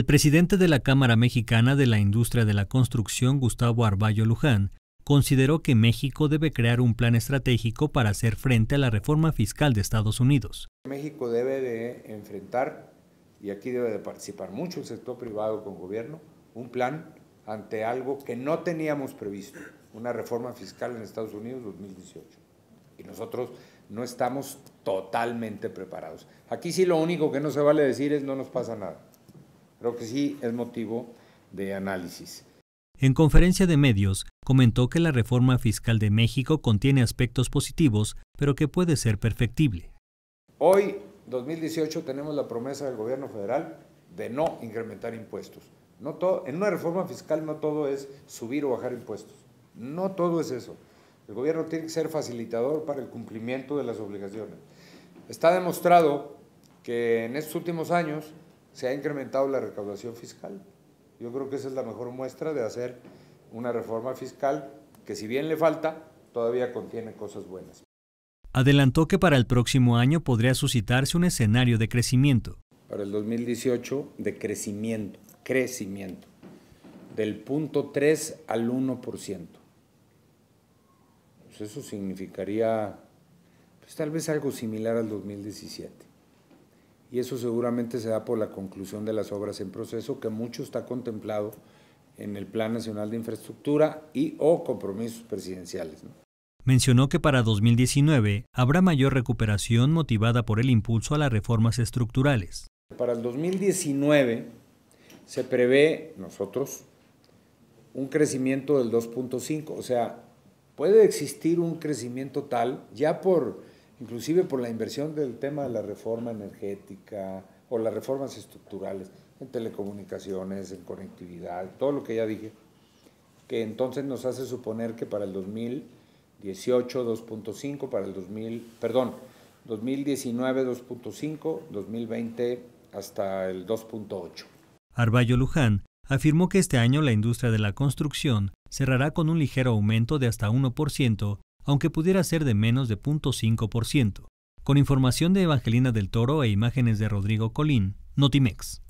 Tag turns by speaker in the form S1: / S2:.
S1: El presidente de la Cámara Mexicana de la Industria de la Construcción, Gustavo Arballo Luján, consideró que México debe crear un plan estratégico para hacer frente a la reforma fiscal de Estados Unidos.
S2: México debe de enfrentar, y aquí debe de participar mucho el sector privado con gobierno, un plan ante algo que no teníamos previsto, una reforma fiscal en Estados Unidos 2018. Y nosotros no estamos totalmente preparados. Aquí sí lo único que no se vale decir es no nos pasa nada. Creo que sí es motivo de
S1: análisis. En conferencia de medios, comentó que la reforma fiscal de México contiene aspectos positivos, pero que puede ser perfectible.
S2: Hoy, 2018, tenemos la promesa del gobierno federal de no incrementar impuestos. No todo, en una reforma fiscal no todo es subir o bajar impuestos. No todo es eso. El gobierno tiene que ser facilitador para el cumplimiento de las obligaciones. Está demostrado que en estos últimos años se ha incrementado la recaudación fiscal. Yo creo que esa es la mejor muestra de hacer una reforma fiscal que si bien le falta, todavía contiene cosas buenas.
S1: Adelantó que para el próximo año podría suscitarse un escenario de crecimiento.
S2: Para el 2018, de crecimiento, crecimiento, del 0.3 al 1%. Pues eso significaría pues, tal vez algo similar al 2017 y eso seguramente se da por la conclusión de las obras en proceso, que mucho está contemplado en el Plan Nacional de Infraestructura y o compromisos presidenciales.
S1: Mencionó que para 2019 habrá mayor recuperación motivada por el impulso a las reformas estructurales.
S2: Para el 2019 se prevé, nosotros, un crecimiento del 2.5, o sea, puede existir un crecimiento tal ya por inclusive por la inversión del tema de la reforma energética o las reformas estructurales en telecomunicaciones, en conectividad, todo lo que ya dije, que entonces nos hace suponer que para el 2018 2.5, para el 2000, perdón, 2019 2.5, 2020 hasta el 2.8.
S1: Arbayo Luján afirmó que este año la industria de la construcción cerrará con un ligero aumento de hasta 1%, aunque pudiera ser de menos de 0.5%, con información de Evangelina del Toro e imágenes de Rodrigo Colín, Notimex.